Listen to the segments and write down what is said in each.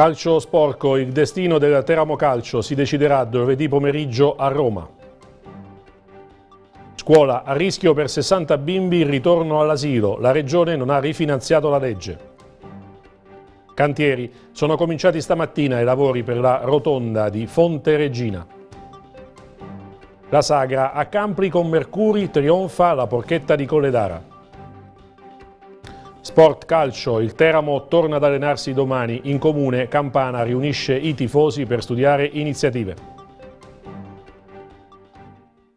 Calcio sporco, il destino del Teramo Calcio si deciderà giovedì pomeriggio a Roma. Scuola a rischio per 60 bimbi, il ritorno all'asilo, la regione non ha rifinanziato la legge. Cantieri, sono cominciati stamattina i lavori per la rotonda di Fonte Regina. La sagra a Campri con Mercuri trionfa la porchetta di Colledara. Sport Calcio, il Teramo torna ad allenarsi domani. In comune Campana riunisce i tifosi per studiare iniziative.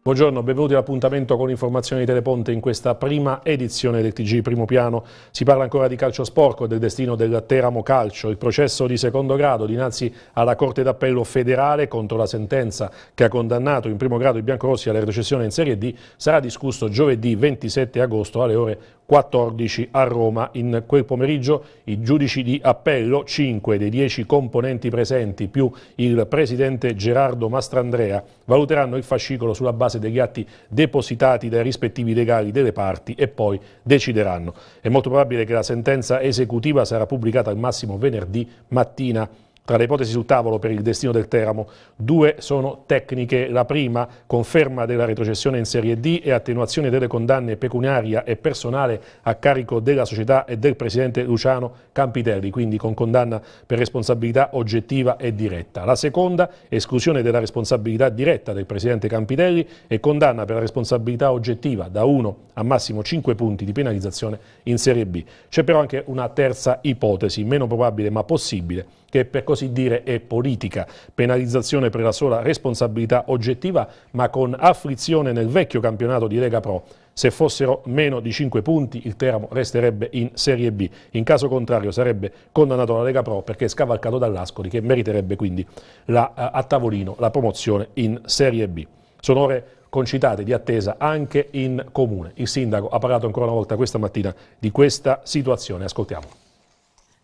Buongiorno, benvenuti all'appuntamento con informazioni di Teleponte in questa prima edizione del TG Primo Piano. Si parla ancora di calcio sporco e del destino del Teramo Calcio. Il processo di secondo grado dinanzi alla Corte d'Appello federale contro la sentenza che ha condannato in primo grado i biancorossi alla retrocessione in Serie D sarà discusso giovedì 27 agosto alle ore 14 a Roma. In quel pomeriggio i giudici di appello, 5 dei 10 componenti presenti più il presidente Gerardo Mastrandrea, valuteranno il fascicolo sulla base degli atti depositati dai rispettivi legali delle parti e poi decideranno. È molto probabile che la sentenza esecutiva sarà pubblicata al massimo venerdì mattina. Tra le ipotesi sul tavolo per il destino del Teramo, due sono tecniche. La prima, conferma della retrocessione in Serie D e attenuazione delle condanne pecuniaria e personale a carico della società e del presidente Luciano Campitelli, quindi con condanna per responsabilità oggettiva e diretta. La seconda, esclusione della responsabilità diretta del presidente Campitelli e condanna per la responsabilità oggettiva da 1 a massimo 5 punti di penalizzazione in Serie B. C'è però anche una terza ipotesi, meno probabile ma possibile, che per così dire è politica. Penalizzazione per la sola responsabilità oggettiva, ma con afflizione nel vecchio campionato di Lega Pro. Se fossero meno di 5 punti il Teramo resterebbe in Serie B. In caso contrario sarebbe condannato alla Lega Pro perché è scavalcato dall'Ascoli che meriterebbe quindi la, eh, a tavolino la promozione in Serie B. Sono ore concitate di attesa anche in comune. Il sindaco ha parlato ancora una volta questa mattina di questa situazione. Ascoltiamo.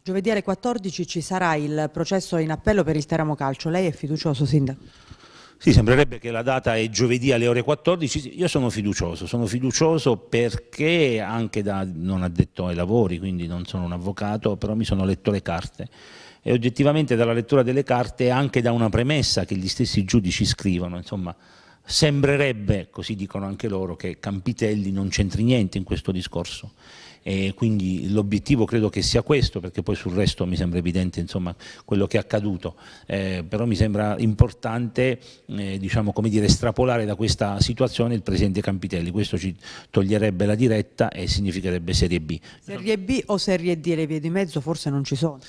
Giovedì alle 14 ci sarà il processo in appello per il Teramo Calcio. Lei è fiducioso, Sindaco? Sì, sembrerebbe che la data è giovedì alle ore 14. Io sono fiducioso, sono fiducioso perché anche da non addetto ai lavori, quindi non sono un avvocato, però mi sono letto le carte. E oggettivamente dalla lettura delle carte, e anche da una premessa che gli stessi giudici scrivono, insomma, sembrerebbe, così dicono anche loro, che Campitelli non c'entri niente in questo discorso e quindi l'obiettivo credo che sia questo, perché poi sul resto mi sembra evidente insomma, quello che è accaduto, eh, però mi sembra importante eh, diciamo, come dire, estrapolare da questa situazione il Presidente Campitelli, questo ci toglierebbe la diretta e significherebbe Serie B. Serie B o Serie D le vie di mezzo forse non ci sono.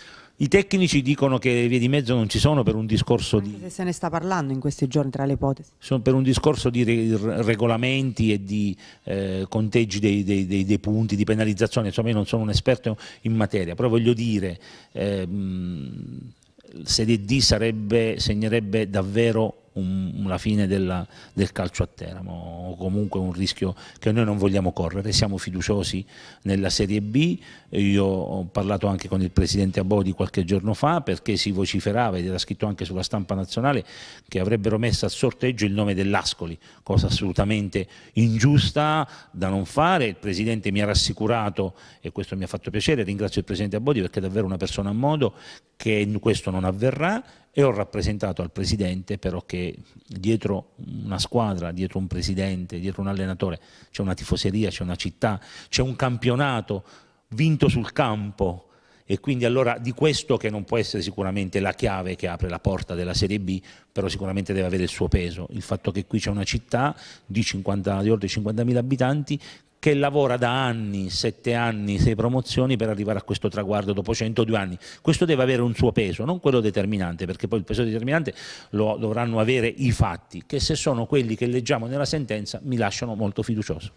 I tecnici dicono che le vie di mezzo non ci sono per un discorso Anche di... Se se ne sta parlando in questi giorni tra le ipotesi. Sono per un discorso di regolamenti e di eh, conteggi dei, dei, dei, dei, punti, di penalizzazione, insomma io non sono un esperto in materia, però voglio dire, eh, Serie D sarebbe, segnerebbe davvero un, una fine della, del calcio a Teramo o comunque un rischio che noi non vogliamo correre, siamo fiduciosi nella Serie B, io ho parlato anche con il Presidente Abodi qualche giorno fa perché si vociferava ed era scritto anche sulla stampa nazionale che avrebbero messo a sorteggio il nome dell'Ascoli, cosa assolutamente ingiusta da non fare, il Presidente mi ha rassicurato e questo mi ha fatto piacere, ringrazio il Presidente Abodi perché è davvero una persona a modo che questo non avverrà e ho rappresentato al presidente però che dietro una squadra, dietro un presidente, dietro un allenatore c'è una tifoseria, c'è una città, c'è un campionato vinto sul campo e quindi allora di questo che non può essere sicuramente la chiave che apre la porta della Serie B, però sicuramente deve avere il suo peso. Il fatto che qui c'è una città di, 50, di oltre 50.000 abitanti che lavora da anni, sette anni, sei promozioni per arrivare a questo traguardo dopo 102 anni. Questo deve avere un suo peso, non quello determinante, perché poi il peso determinante lo dovranno avere i fatti, che se sono quelli che leggiamo nella sentenza mi lasciano molto fiducioso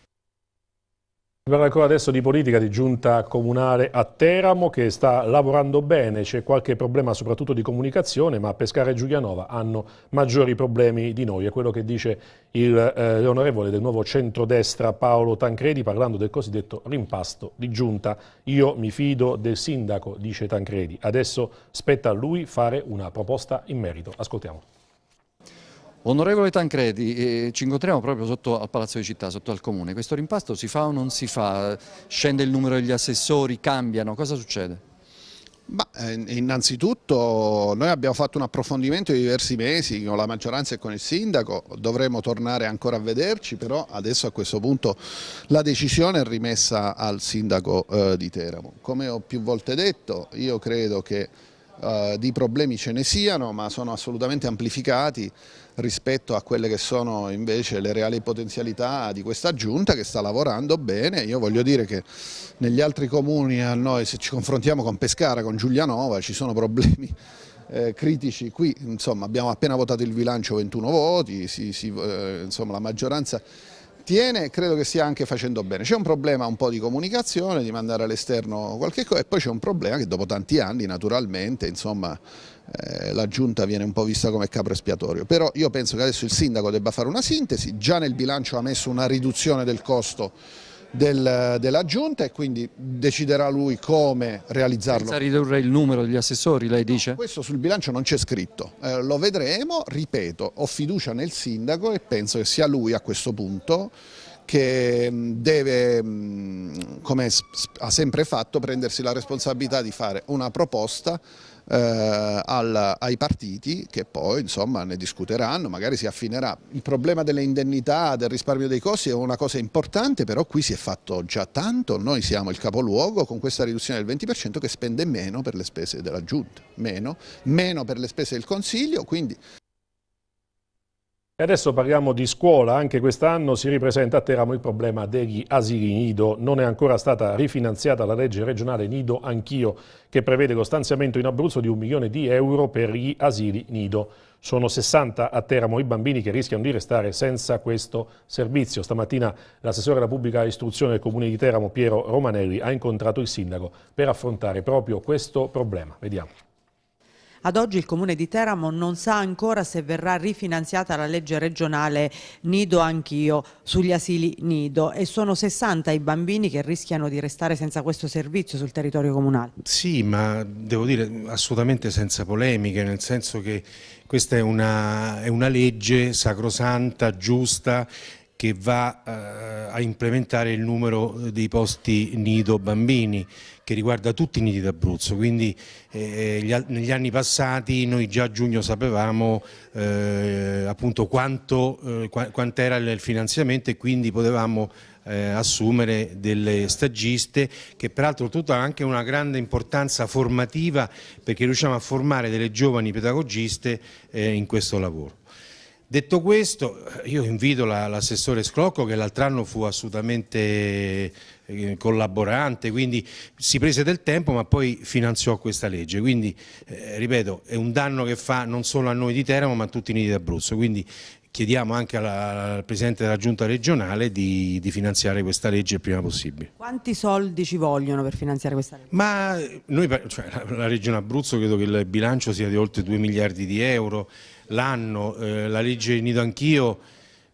parla ancora adesso di politica di giunta comunale a Teramo che sta lavorando bene, c'è qualche problema soprattutto di comunicazione, ma Pescara e Giulianova hanno maggiori problemi di noi, è quello che dice eh, l'onorevole eh, del nuovo centrodestra Paolo Tancredi parlando del cosiddetto rimpasto di giunta. Io mi fido del sindaco, dice Tancredi, adesso spetta a lui fare una proposta in merito. Ascoltiamo. Onorevole Tancredi, eh, ci incontriamo proprio sotto al Palazzo di Città, sotto al Comune. Questo rimpasto si fa o non si fa? Scende il numero degli assessori, cambiano, cosa succede? Ma, eh, innanzitutto noi abbiamo fatto un approfondimento di diversi mesi con la maggioranza e con il sindaco, dovremo tornare ancora a vederci, però adesso a questo punto la decisione è rimessa al sindaco eh, di Teramo. Come ho più volte detto, io credo che eh, di problemi ce ne siano, ma sono assolutamente amplificati rispetto a quelle che sono invece le reali potenzialità di questa giunta che sta lavorando bene. Io voglio dire che negli altri comuni a noi, se ci confrontiamo con Pescara, con Giulianova, ci sono problemi eh, critici qui, insomma abbiamo appena votato il bilancio 21 voti, si, si, eh, insomma, la maggioranza tiene, e credo che stia anche facendo bene. C'è un problema un po' di comunicazione, di mandare all'esterno qualche cosa e poi c'è un problema che dopo tanti anni naturalmente insomma, eh, la giunta viene un po' vista come capro espiatorio. Però io penso che adesso il sindaco debba fare una sintesi, già nel bilancio ha messo una riduzione del costo del, della giunta e quindi deciderà lui come realizzarlo. Senza ridurre il numero degli assessori, lei dice? No, questo sul bilancio non c'è scritto, eh, lo vedremo, ripeto, ho fiducia nel sindaco e penso che sia lui a questo punto che mm, deve, mm, come ha sempre fatto, prendersi la responsabilità di fare una proposta eh, al, ai partiti che poi insomma, ne discuteranno, magari si affinerà. Il problema delle indennità, del risparmio dei costi è una cosa importante, però qui si è fatto già tanto, noi siamo il capoluogo con questa riduzione del 20% che spende meno per le spese della Giunta, meno, meno per le spese del Consiglio, quindi... E adesso parliamo di scuola, anche quest'anno si ripresenta a Teramo il problema degli asili nido. Non è ancora stata rifinanziata la legge regionale Nido Anch'io, che prevede lo stanziamento in Abruzzo di un milione di euro per gli asili nido. Sono 60 a Teramo i bambini che rischiano di restare senza questo servizio. Stamattina l'assessore della pubblica istruzione del comune di Teramo, Piero Romanelli, ha incontrato il sindaco per affrontare proprio questo problema. Vediamo. Ad oggi il Comune di Teramo non sa ancora se verrà rifinanziata la legge regionale Nido Anch'io sugli asili Nido e sono 60 i bambini che rischiano di restare senza questo servizio sul territorio comunale. Sì, ma devo dire assolutamente senza polemiche, nel senso che questa è una, è una legge sacrosanta, giusta che va eh, a implementare il numero eh, dei posti nido bambini che riguarda tutti i nidi d'Abruzzo, quindi eh, eh negli anni passati noi già a giugno sapevamo eh, appunto quanto eh, quant era il finanziamento e quindi potevamo assumere delle stagiste che peraltro tutto ha anche una grande importanza formativa perché riusciamo a formare delle giovani pedagogiste in questo lavoro. Detto questo, io invito l'assessore Sclocco che l'altro anno fu assolutamente eh, collaborante, quindi si prese del tempo ma poi finanziò questa legge, quindi eh, ripeto è un danno che fa non solo a noi di Teramo ma a tutti i nidi d'Abruzzo, quindi chiediamo anche alla, al Presidente della Giunta regionale di, di, finanziare questa legge il prima possibile. Quanti soldi ci vogliono per finanziare questa legge? Ma noi, cioè, la, la Regione Abruzzo credo che il bilancio sia di oltre 2 miliardi di euro l'anno, eh, la legge Nido Anch'io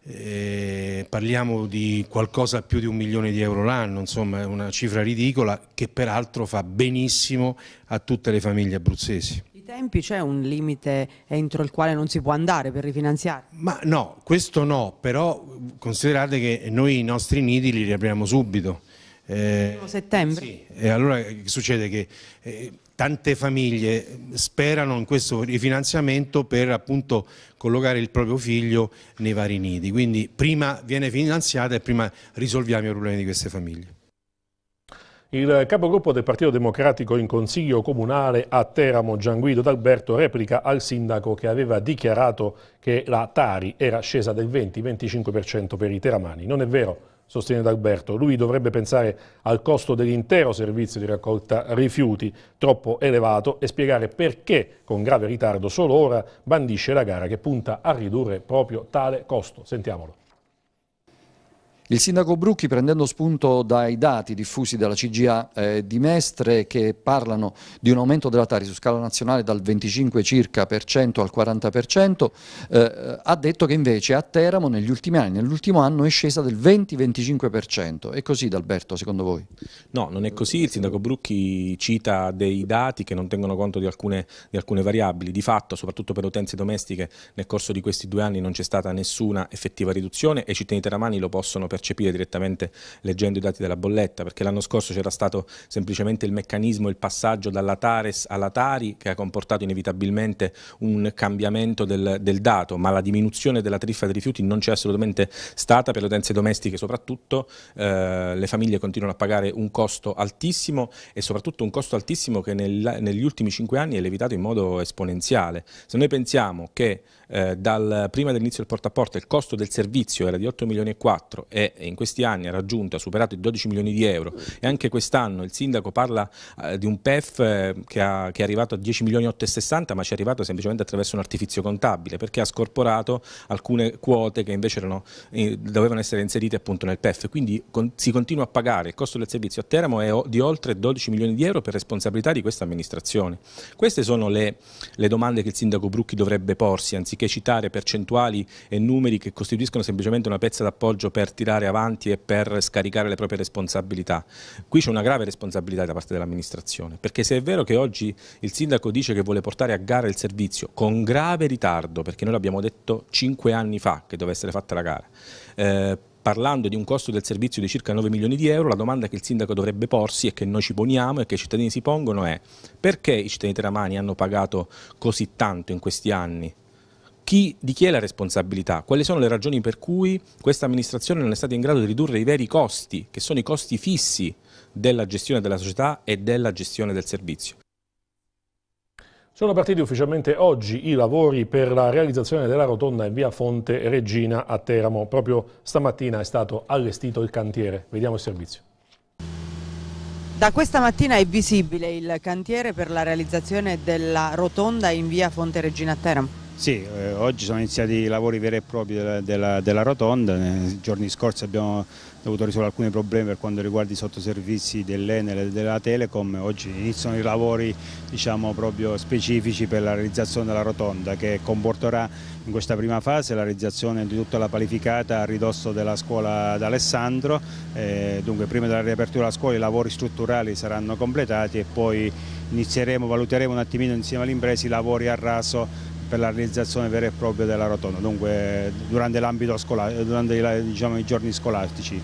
eh, parliamo di qualcosa più di un milione di euro l'anno, insomma è una cifra ridicola che peraltro fa benissimo a tutte le famiglie abruzzesi tempi c'è un limite entro il quale non si può andare per rifinanziare? Ma no, questo no, però considerate che noi i nostri nidi li riapriamo subito. Eh, settembre? Sì, e allora succede che eh, tante famiglie sperano in questo rifinanziamento per appunto collocare il proprio figlio nei vari nidi, quindi prima viene finanziata e prima risolviamo i problemi di queste famiglie. Il capogruppo del Partito Democratico in Consiglio Comunale a Teramo, Gian Guido D'Alberto, replica al sindaco che aveva dichiarato che la Tari era scesa del 20-25% per i teramani. Non è vero, sostiene D'Alberto. Lui dovrebbe pensare al costo dell'intero servizio di raccolta rifiuti, troppo elevato, e spiegare perché, con grave ritardo, solo ora bandisce la gara che punta a ridurre proprio tale costo. Sentiamolo. Il sindaco Brucchi, prendendo spunto dai dati diffusi dalla CGA eh, di Mestre che parlano di un aumento della Tari su scala nazionale dal 25 circa per cento al 40 eh, ha detto che invece a Teramo negli ultimi anni, nell'ultimo anno è scesa del 20-25 È così D'Alberto secondo voi? No, non è così. Il sindaco Brucchi cita dei dati che non tengono conto di alcune, di alcune variabili. Di fatto, soprattutto per utenze domestiche, nel corso di questi due anni non c'è stata nessuna effettiva riduzione e i cittadini teramani lo possono percepire percepire direttamente leggendo i dati della bolletta, perché l'anno scorso c'era stato semplicemente il meccanismo, il passaggio dalla Tares alla Tari che ha comportato inevitabilmente un cambiamento del, del dato, ma la diminuzione della tariffa dei rifiuti non c'è assolutamente stata per le utenze domestiche soprattutto, eh, le famiglie continuano a pagare un costo altissimo e soprattutto un costo altissimo che nel, negli ultimi cinque anni è levitato in modo esponenziale. Se noi pensiamo che eh, dal, prima dell'inizio del porta a porta il costo del servizio era di 8 milioni e 4 e in questi anni ha raggiunto, ha superato i 12 milioni di euro e anche quest'anno il sindaco parla eh, di un PEF eh, che, ha, che, è arrivato a 10 milioni 8,60 ma ci è arrivato semplicemente attraverso un artifizio contabile perché ha scorporato alcune quote che invece erano, eh, dovevano essere inserite appunto nel PEF. Quindi con, si continua a pagare il costo del servizio a Teramo è di oltre 12 milioni di euro per responsabilità di questa amministrazione. Queste sono le, le domande che il sindaco Brucchi dovrebbe porsi anziché citare percentuali e numeri che costituiscono semplicemente una pezza d'appoggio per tirare andare avanti e per scaricare le proprie responsabilità. Qui c'è una grave responsabilità da parte dell'amministrazione, perché se è vero che oggi il sindaco dice che vuole portare a gara il servizio con grave ritardo, perché noi l'abbiamo detto cinque anni fa che doveva essere fatta la gara, eh, parlando di un costo del servizio di circa 9 milioni di euro, la domanda che il sindaco dovrebbe porsi e che noi ci poniamo e che i cittadini si pongono è perché i cittadini teramani hanno pagato così tanto in questi anni chi, di chi è la responsabilità? Quali sono le ragioni per cui questa amministrazione non è stata in grado di ridurre i veri costi, che sono i costi fissi della gestione della società e della gestione del servizio? Sono partiti ufficialmente oggi i lavori per la realizzazione della rotonda in via Fonte Regina a Teramo. Proprio stamattina è stato allestito il cantiere. Vediamo il servizio. Da questa mattina è visibile il cantiere per la realizzazione della rotonda in via Fonte Regina a Teramo. Sì, eh, oggi sono iniziati i lavori veri e propri della, della, della rotonda, nei eh, giorni scorsi abbiamo dovuto risolvere alcuni problemi per quanto riguarda i sottoservizi dell'Enel e della Telecom, oggi iniziano i lavori diciamo, specifici per la realizzazione della rotonda che comporterà in questa prima fase la realizzazione di tutta la palificata a ridosso della scuola d'Alessandro, eh, dunque prima della riapertura della scuola i lavori strutturali saranno completati e poi inizieremo, valuteremo un attimino insieme all'impresa i lavori a raso per la realizzazione vera e propria della rotonda, dunque durante, durante diciamo, i giorni scolastici.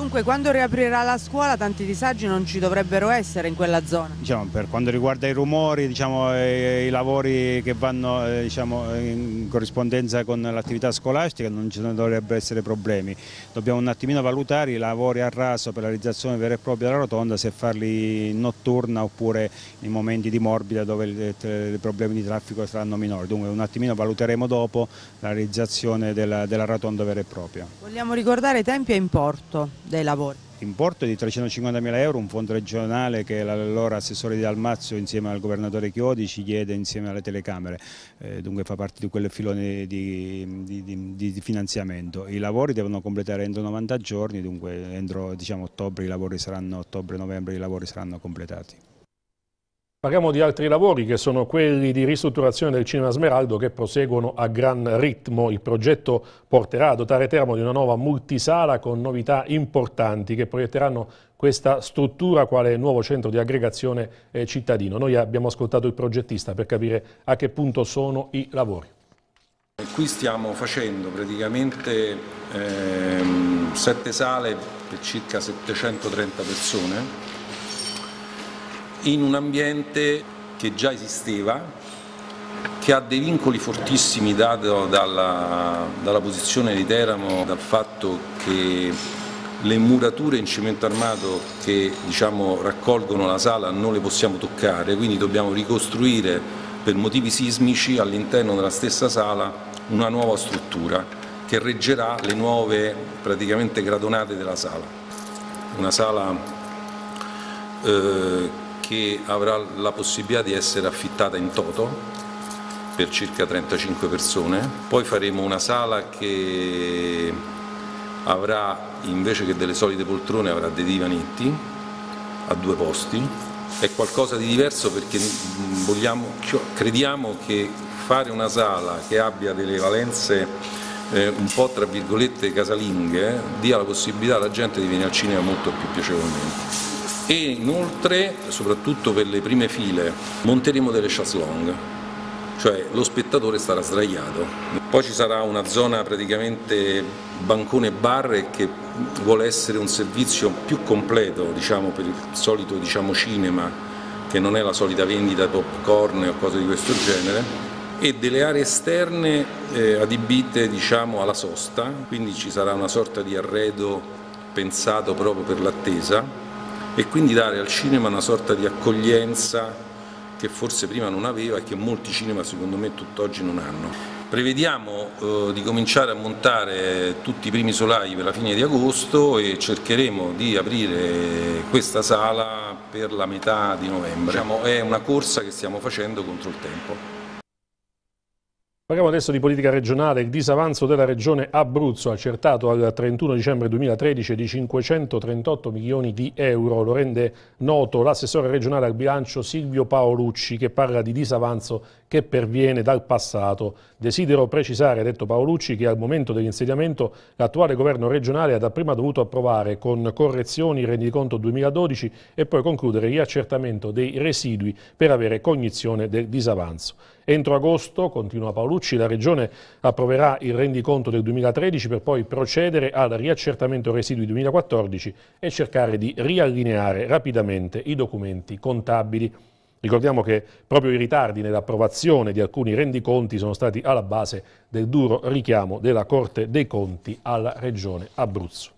Dunque quando riaprirà la scuola tanti disagi non ci dovrebbero essere in quella zona? Diciamo, per quanto riguarda i rumori, diciamo, i, i, lavori che vanno eh, diciamo, in corrispondenza con l'attività scolastica non ci dovrebbero essere problemi. Dobbiamo un attimino valutare i lavori a raso per la realizzazione vera e propria della rotonda se farli notturna oppure in momenti di morbida dove eh, i problemi di traffico saranno minori. Dunque un attimino valuteremo dopo la realizzazione della, della rotonda vera e propria. Vogliamo ricordare i tempi e importo dei lavori. Importo di 350.000 euro, un fondo regionale che l'allora assessore di Dalmazio insieme al governatore Chiodi ci chiede insieme alle telecamere, eh, dunque fa parte di quel filone di, di, di, di, finanziamento. I lavori devono completare entro 90 giorni, dunque entro diciamo, ottobre i ottobre-novembre i lavori saranno completati. Parliamo di altri lavori che sono quelli di ristrutturazione del Cinema Smeraldo che proseguono a gran ritmo. Il progetto porterà a dotare Teramo di una nuova multisala con novità importanti che proietteranno questa struttura quale nuovo centro di aggregazione eh, cittadino. Noi abbiamo ascoltato il progettista per capire a che punto sono i lavori. Qui stiamo facendo praticamente ehm, sette sale per circa 730 persone in un ambiente che già esisteva, che ha dei vincoli fortissimi dato dalla, dalla posizione di Teramo, dal fatto che le murature in cemento armato che diciamo, raccolgono la sala non le possiamo toccare, quindi dobbiamo ricostruire per motivi sismici all'interno della stessa sala una nuova struttura che reggerà le nuove praticamente gradonate della sala. Una sala eh, che avrà la possibilità di essere affittata in toto per circa 35 persone, poi faremo una sala che avrà invece che delle solite poltrone avrà dei divanetti a due posti, è qualcosa di diverso perché mm, vogliamo, cioè, crediamo che fare una sala che abbia delle valenze eh, un po' tra virgolette casalinghe dia la possibilità alla gente di venire al cinema molto più piacevolmente e inoltre, soprattutto per le prime file, monteremo delle chasse long, cioè lo spettatore sarà sdraiato. Poi ci sarà una zona praticamente bancone barre che vuole essere un servizio più completo diciamo, per il solito diciamo, cinema che non è la solita vendita di popcorn o cose di questo genere e delle aree esterne eh, adibite diciamo, alla sosta, quindi ci sarà una sorta di arredo pensato proprio per l'attesa e quindi dare al cinema una sorta di accoglienza che forse prima non aveva e che molti cinema secondo me tutt'oggi non hanno. Prevediamo eh, di cominciare a montare tutti i primi solai per la fine di agosto e cercheremo di aprire questa sala per la metà di novembre. Diciamo, è una corsa che stiamo facendo contro il tempo. Parliamo adesso di politica regionale. Il disavanzo della regione Abruzzo, accertato al 31 dicembre 2013, di 538 milioni di euro. Lo rende noto l'assessore regionale al bilancio Silvio Paolucci, che parla di disavanzo che perviene dal passato. Desidero precisare, ha detto Paolucci, che al momento dell'insediamento l'attuale governo regionale ha dapprima dovuto approvare con correzioni il rendiconto 2012 e poi concludere il riaccertamento dei residui per avere cognizione del disavanzo. Entro agosto, continua Paolucci, la Regione approverà il rendiconto del 2013 per poi procedere al riaccertamento residui 2014 e cercare di riallineare rapidamente i documenti contabili. Ricordiamo che proprio i ritardi nell'approvazione di alcuni rendiconti sono stati alla base del duro richiamo della Corte dei Conti alla Regione Abruzzo.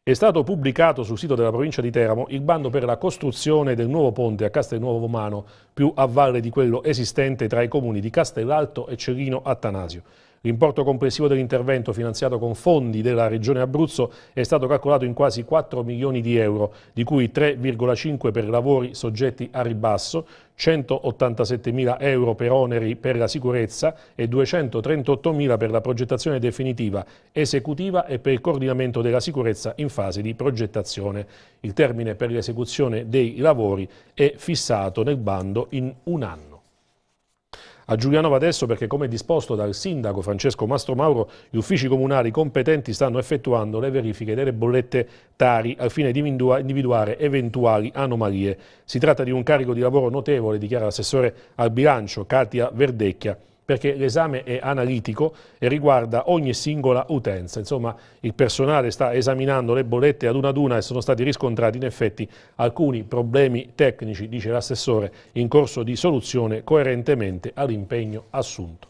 È stato pubblicato sul sito della provincia di Teramo il bando per la costruzione del nuovo ponte a Castelnuovo Mano, più a valle di quello esistente tra i comuni di Castellalto e Cerino Attanasio. L'importo complessivo dell'intervento finanziato con fondi della Regione Abruzzo è stato calcolato in quasi 4 milioni di euro, di cui 3,5 per lavori soggetti a ribasso, 187 mila euro per oneri per la sicurezza e 238 mila per la progettazione definitiva, esecutiva e per il coordinamento della sicurezza in fase di progettazione. Il termine per l'esecuzione dei lavori è fissato nel bando in un anno. A Giulianova adesso perché come disposto dal sindaco Francesco Mastro Mauro, gli uffici comunali competenti stanno effettuando le verifiche delle bollette Tari al fine di individuare eventuali anomalie. Si tratta di un carico di lavoro notevole, dichiara l'assessore al bilancio Katia Verdecchia perché l'esame è analitico e riguarda ogni singola utenza. Insomma, il personale sta esaminando le bollette ad una ad una e sono stati riscontrati in effetti alcuni problemi tecnici, dice l'assessore, in corso di soluzione coerentemente all'impegno assunto.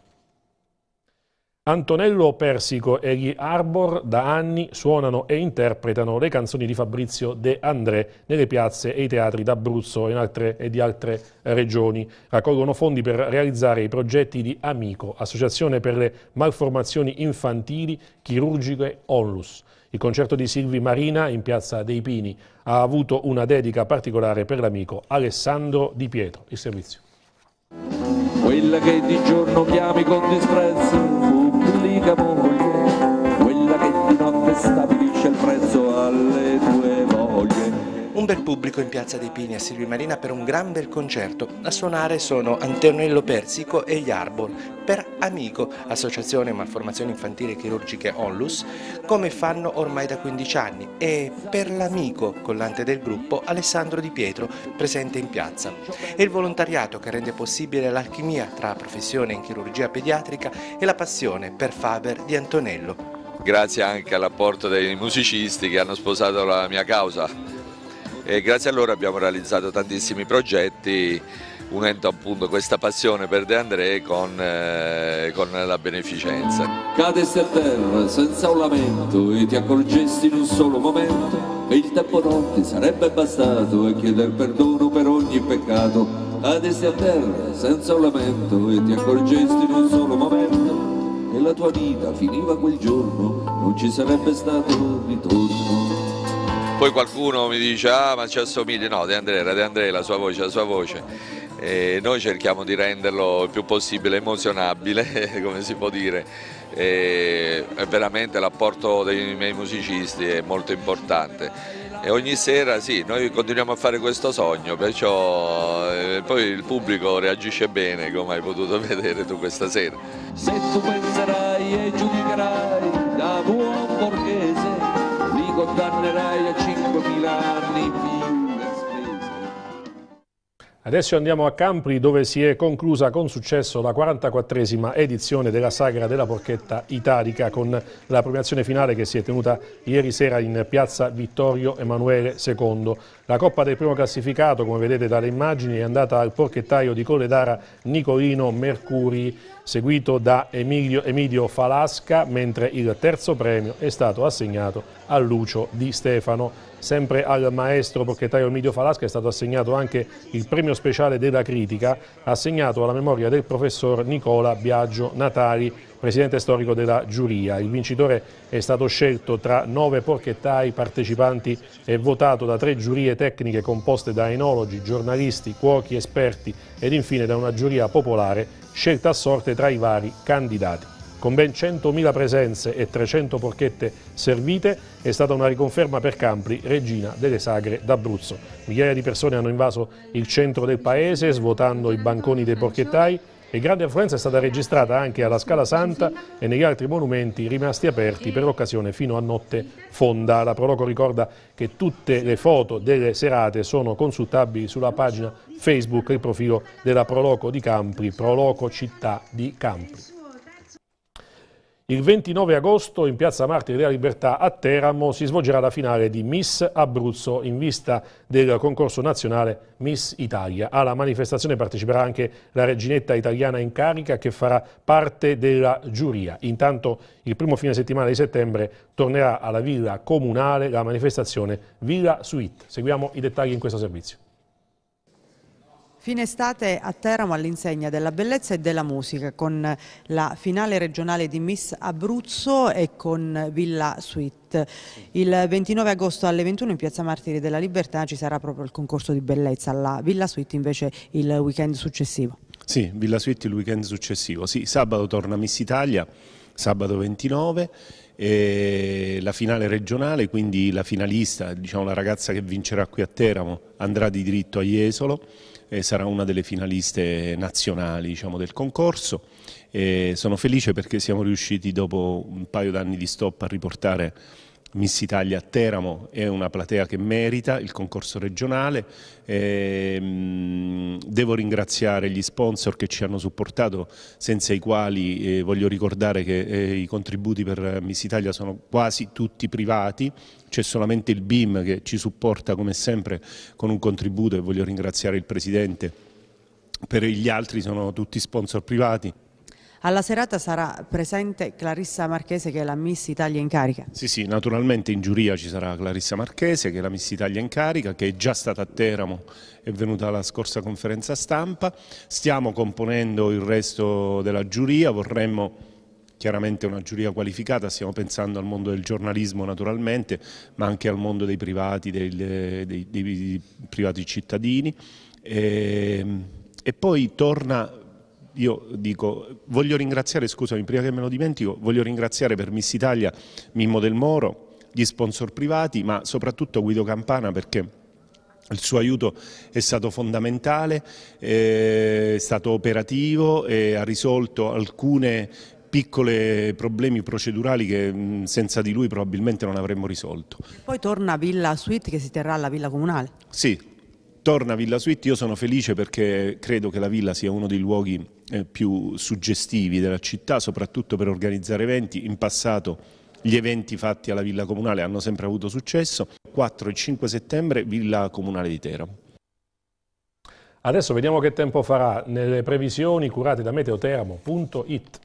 Antonello Persico e gli Arbor da anni suonano e interpretano le canzoni di Fabrizio De André nelle piazze e i teatri d'Abruzzo e, e, di altre regioni. Raccolgono fondi per realizzare i progetti di Amico, Associazione per le Malformazioni Infantili Chirurgiche Onlus. Il concerto di Silvi Marina in piazza dei Pini ha avuto una dedica particolare per l'amico Alessandro Di Pietro. Il servizio. Quella che di giorno chiami con disprezzo l'unica moglie, quella che di notte stabilisce il prezzo alle tue voglie. Un bel pubblico in Piazza dei Pini a Silvi Marina per un gran bel concerto. A suonare sono Antonello Persico e gli Arbol per Amico, associazione malformazioni infantili chirurgiche Onlus, come fanno ormai da 15 anni e per l'amico collante del gruppo Alessandro Di Pietro, presente in piazza. È il volontariato che rende possibile l'alchimia tra professione in chirurgia pediatrica e la passione per Faber di Antonello. Grazie anche all'apporto dei musicisti che hanno sposato la mia causa e grazie a loro abbiamo realizzato tantissimi progetti unendo appunto questa passione per De André con, eh, con la beneficenza. Cadesti a terra senza un lamento e ti accorgesti in un solo momento e il tempo non ti sarebbe bastato a chieder perdono per ogni peccato. Cadesti a terra senza un lamento e ti accorgesti in un solo momento e la tua vita finiva quel giorno, non ci sarebbe stato ritorno. Poi qualcuno mi dice, ah ma ci assomigli, no, De Andrea, De Andrea, la sua voce, la sua voce e noi cerchiamo di renderlo il più possibile emozionabile, come si può dire, e veramente l'apporto dei miei musicisti è molto importante. E ogni sera sì, noi continuiamo a fare questo sogno, perciò eh, poi il pubblico reagisce bene come hai potuto vedere tu questa sera. Se tu penserai e giudicherai da buon borghese, mi condannerai a Adesso andiamo a Campri dove si è conclusa con successo la 44esima edizione della Sagra della Porchetta Italica con la premiazione finale che si è tenuta ieri sera in piazza Vittorio Emanuele II. La Coppa del primo classificato, come vedete dalle immagini, è andata al porchettaio di Colledara Nicolino Mercuri seguito da Emilio, Emilio Falasca, mentre il terzo premio è stato assegnato a Lucio Di Stefano. Sempre al maestro porchettaio Emilio Falasca è stato assegnato anche il premio speciale della critica, assegnato alla memoria del professor Nicola Biagio Natali, presidente storico della giuria. Il vincitore è stato scelto tra nove porchettai partecipanti e votato da tre giurie tecniche composte da enologi, giornalisti, cuochi, esperti ed infine da una giuria popolare scelta a sorte tra i vari candidati. Con ben 100.000 presenze e 300 porchette servite è stata una riconferma per Campli, regina delle sagre d'Abruzzo. Migliaia di persone hanno invaso il centro del paese svuotando i banconi dei porchettai e grande affluenza è stata registrata anche alla Scala Santa e negli altri monumenti rimasti aperti per l'occasione fino a notte fonda. La Proloco ricorda che tutte le foto delle serate sono consultabili sulla pagina Facebook e il profilo della Proloco di Campri, Proloco Città di Campri. Il 29 agosto in piazza Martiri della Libertà a Teramo si svolgerà la finale di Miss Abruzzo in vista del concorso nazionale Miss Italia. Alla manifestazione parteciperà anche la reginetta italiana in carica che farà parte della giuria. Intanto il primo fine settimana di settembre tornerà alla villa comunale la manifestazione Villa Suite. Seguiamo i dettagli in questo servizio. Fine estate a Teramo all'insegna della bellezza e della musica con la finale regionale di Miss Abruzzo e con Villa Suite. Il 29 agosto alle 21 in Piazza Martiri della Libertà ci sarà proprio il concorso di bellezza, alla Villa Suite invece il weekend successivo. Sì, Villa Suite il weekend successivo. Sì, sabato torna Miss Italia, sabato 29 la finale regionale, quindi la finalista, diciamo la ragazza che vincerà qui a Teramo, andrà di diritto a Jesolo eh, sarà una delle finaliste nazionali diciamo, del concorso. E sono felice perché siamo riusciti dopo un paio d'anni di stop a riportare Miss Italia a Teramo è una platea che merita il concorso regionale, ehm, devo ringraziare gli sponsor che ci hanno supportato, senza i quali eh, voglio ricordare che eh, i contributi per Miss Italia sono quasi tutti privati, c'è solamente il BIM che ci supporta come sempre con un contributo e voglio ringraziare il Presidente, per gli altri sono tutti sponsor privati. Alla serata sarà presente Clarissa Marchese che è la Miss Italia in carica. Sì, sì, naturalmente in giuria ci sarà Clarissa Marchese che è la Miss Italia in carica, che è già stata a Teramo, è venuta alla scorsa conferenza stampa. Stiamo componendo il resto della giuria, vorremmo chiaramente una giuria qualificata, stiamo pensando al mondo del giornalismo naturalmente, ma anche al mondo dei privati, dei, dei, dei privati cittadini. E, ehm, e poi torna io dico, voglio ringraziare, scusami, prima che me lo dimentico, voglio ringraziare per Miss Italia Mimmo Del Moro, gli sponsor privati, ma soprattutto Guido Campana perché il suo aiuto è stato fondamentale, è stato operativo e ha risolto alcune piccoli problemi procedurali che senza di lui probabilmente non avremmo risolto. Poi torna Villa Suite che si terrà alla Villa Comunale. Sì, torna Villa Suite, io sono felice perché credo che la villa sia uno dei luoghi eh, più suggestivi della città, soprattutto per organizzare eventi. In passato gli eventi fatti alla Villa Comunale hanno sempre avuto successo. 4 e 5 settembre Villa Comunale di Teramo. Adesso vediamo che tempo farà nelle previsioni curate da meteoteramo.it.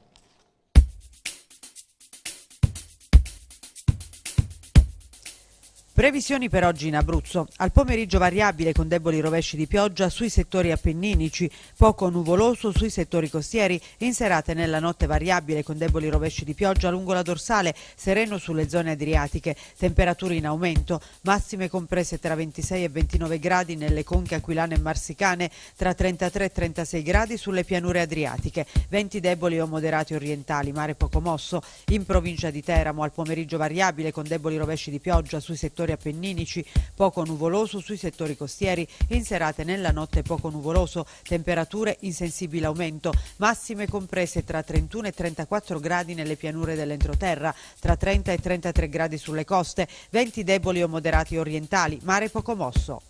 Previsioni per oggi in Abruzzo. Al pomeriggio variabile con deboli rovesci di pioggia sui settori appenninici, poco nuvoloso sui settori costieri, in serata e nella notte variabile con deboli rovesci di pioggia lungo la dorsale, sereno sulle zone adriatiche, temperature in aumento, massime comprese tra 26 e 29 gradi nelle conche aquilane e marsicane, tra 33 e 36 gradi sulle pianure adriatiche, venti deboli o moderati orientali, mare poco mosso. In provincia di Teramo al pomeriggio variabile con deboli rovesci di pioggia sui settori settori appenninici, poco nuvoloso sui settori costieri, in serate nella notte poco nuvoloso, temperature in sensibile aumento, massime comprese tra 31 e 34 gradi nelle pianure dell'entroterra, tra 30 e 33 gradi sulle coste, venti deboli o moderati orientali, mare poco mosso.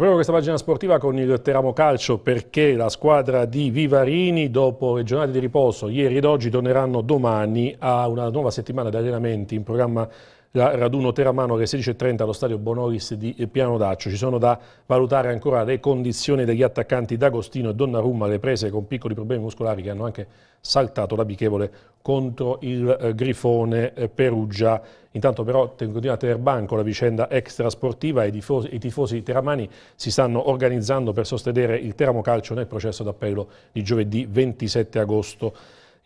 Apriamo questa pagina sportiva con il Teramo Calcio perché la squadra di Vivarini dopo le giornate di riposo ieri ed oggi torneranno domani a una nuova settimana di allenamenti in programma la raduno Teramano alle 16.30 allo stadio Bonolis di Piano Daccio. Ci sono da valutare ancora le condizioni degli attaccanti D'Agostino e Donnarumma, le prese con piccoli problemi muscolari che hanno anche saltato l'amichevole contro il eh, Grifone eh, Perugia. Intanto però continua a tenere banco la vicenda extrasportiva e i tifosi teramani si stanno organizzando per sostenere il Teramo Calcio nel processo d'appello di giovedì 27 agosto.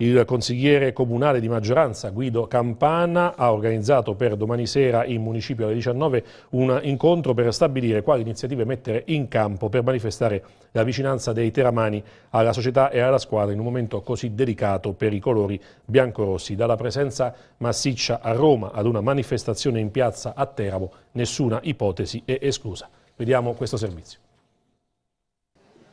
Il consigliere comunale di maggioranza Guido Campana ha organizzato per domani sera in municipio alle 19 un incontro per stabilire quali iniziative mettere in campo per manifestare la vicinanza dei teramani alla società e alla squadra in un momento così delicato per i colori biancorossi. Dalla presenza massiccia a Roma ad una manifestazione in piazza a Teramo nessuna ipotesi è esclusa. Vediamo questo servizio.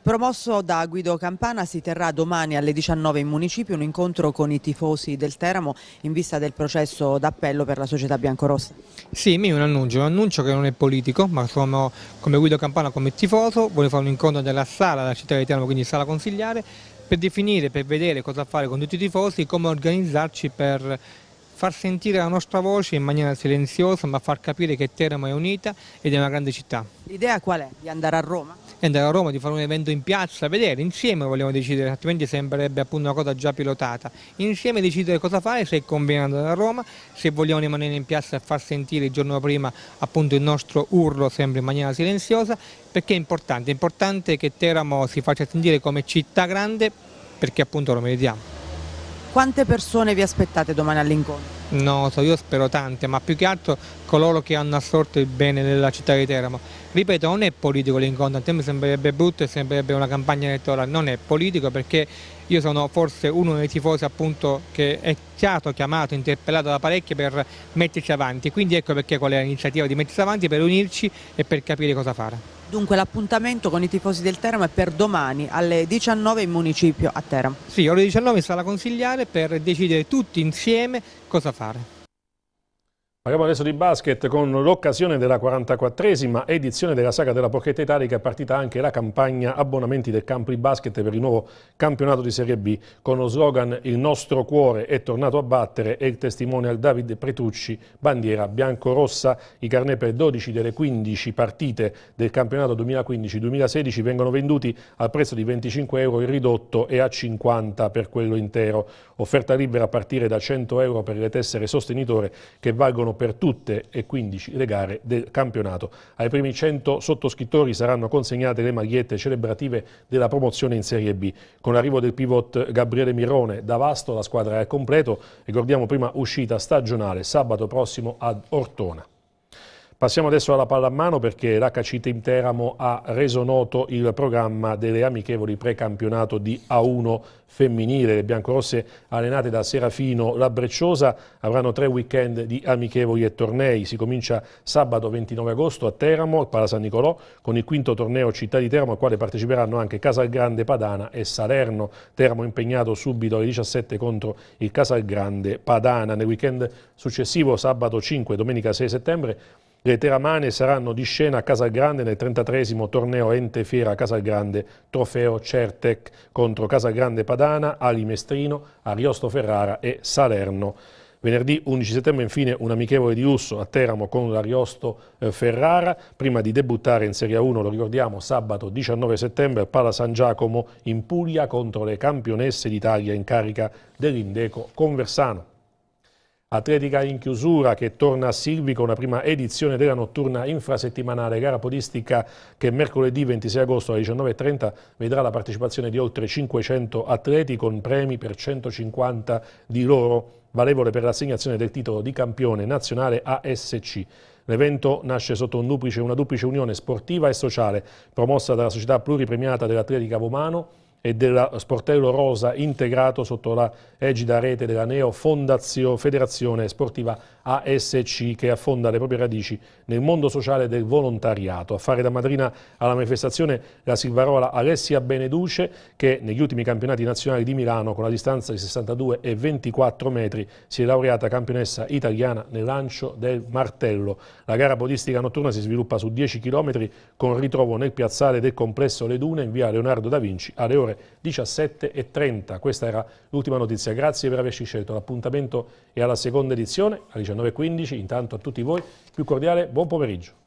Promosso da Guido Campana si terrà domani alle 19 in municipio un incontro con i tifosi del Teramo in vista del processo d'appello per la società biancorossa. Sì, mi un annuncio, un annuncio che non è politico, ma sono come Guido Campana come tifoso, voglio fare un incontro nella sala della città di Teramo, quindi sala consigliare, per definire, per vedere cosa fare con tutti i tifosi, come organizzarci per far sentire la nostra voce in maniera silenziosa, ma far capire che Teramo è unita ed è una grande città. L'idea qual è? Di andare a Roma? di andare a Roma, di fare un evento in piazza, vedere insieme vogliamo decidere, altrimenti sembrerebbe appunto una cosa già pilotata. Insieme decidere cosa fare, se conviene andare a Roma, se vogliamo rimanere in piazza e far sentire il giorno prima appunto il nostro urlo sempre in maniera silenziosa, perché è importante, è importante che Teramo si faccia sentire come città grande perché appunto lo meritiamo. Quante persone vi aspettate domani all'incontro? Non so, io spero tante, ma più che altro coloro che hanno assorto il bene della città di Teramo. Ripeto, non è politico l'incontro, a te mi sembrerebbe brutto e sembrerebbe una campagna elettorale, non è politico perché io sono forse uno dei tifosi appunto che è stato chiamato, interpellato da parecchi per metterci avanti, quindi ecco perché qual è l'iniziativa di metterci avanti, per unirci e per capire cosa fare. Dunque l'appuntamento con i tifosi del Teramo è per domani alle 19 in municipio a Teramo. Sì, alle 19 sarà la consigliare per decidere tutti insieme cosa fare. Parliamo adesso di basket con l'occasione della 44esima edizione della saga della Porchetta Italica è partita anche la campagna abbonamenti del campo di Basket per il nuovo campionato di Serie B con lo slogan Il nostro cuore è tornato a battere e il testimonial Davide Pretucci, bandiera bianco-rossa. I carnet per 12 delle 15 partite del campionato 2015-2016 vengono venduti al prezzo di 25 euro il ridotto e a 50 per quello intero. Offerta libera a partire da 100 euro per le tessere sostenitore che valgono giocano per tutte e 15 le gare del campionato. Ai primi 100 sottoscrittori saranno consegnate le magliette celebrative della promozione in Serie B. Con l'arrivo del pivot Gabriele Mirone da Vasto la squadra è al completo. Ricordiamo prima uscita stagionale sabato prossimo ad Ortona. Passiamo adesso alla pallamano perché l'HC Team Teramo ha reso noto il programma delle amichevoli precampionato di A1 femminile. Le biancorosse allenate da Serafino La avranno tre weekend di amichevoli e tornei. Si comincia sabato 29 agosto a Teramo, al Pala San Nicolò, con il quinto torneo Città di Teramo al quale parteciperanno anche Casalgrande, Padana e Salerno. Teramo impegnato subito alle 17 contro il Casalgrande Padana. Nel weekend successivo, sabato 5 domenica 6 settembre, le Teramane saranno di scena a Casalgrande nel 33 torneo Ente Fiera Casalgrande Trofeo Certec contro Casalgrande Padana, Ali Mestrino, Ariosto Ferrara e Salerno. Venerdì 11 settembre infine un amichevole di Usso a Teramo con l'Ariosto eh, Ferrara, prima di debuttare in Serie 1, lo ricordiamo, sabato 19 settembre Pala San Giacomo in Puglia contro le campionesse d'Italia in carica dell'Indeco Conversano. Atletica in chiusura che torna a Silvi con la prima edizione della notturna infrasettimanale gara podistica che mercoledì 26 agosto alle 19.30 vedrà la partecipazione di oltre 500 atleti con premi per 150 di loro valevole per l'assegnazione del titolo di campione nazionale ASC. L'evento nasce sotto un duplice, una duplice unione sportiva e sociale promossa dalla società pluripremiata dell'Atletica Vomano e dello Sportello Rosa integrato sotto la egida rete della Neo Federazione Sportiva ASC che affonda le proprie radici nel mondo sociale del volontariato. A fare da madrina alla manifestazione la silvarola Alessia Beneduce che negli ultimi campionati nazionali di Milano con la distanza di 62 e 24 metri si è laureata campionessa italiana nel lancio del martello. La gara podistica notturna si sviluppa su 10 km con ritrovo nel piazzale del complesso Le Dune in via Leonardo da Vinci alle ore ore 17.30. Questa era l'ultima notizia. Grazie per averci scelto. L'appuntamento è alla seconda edizione alle 19.15. Intanto a tutti voi più cordiale buon pomeriggio.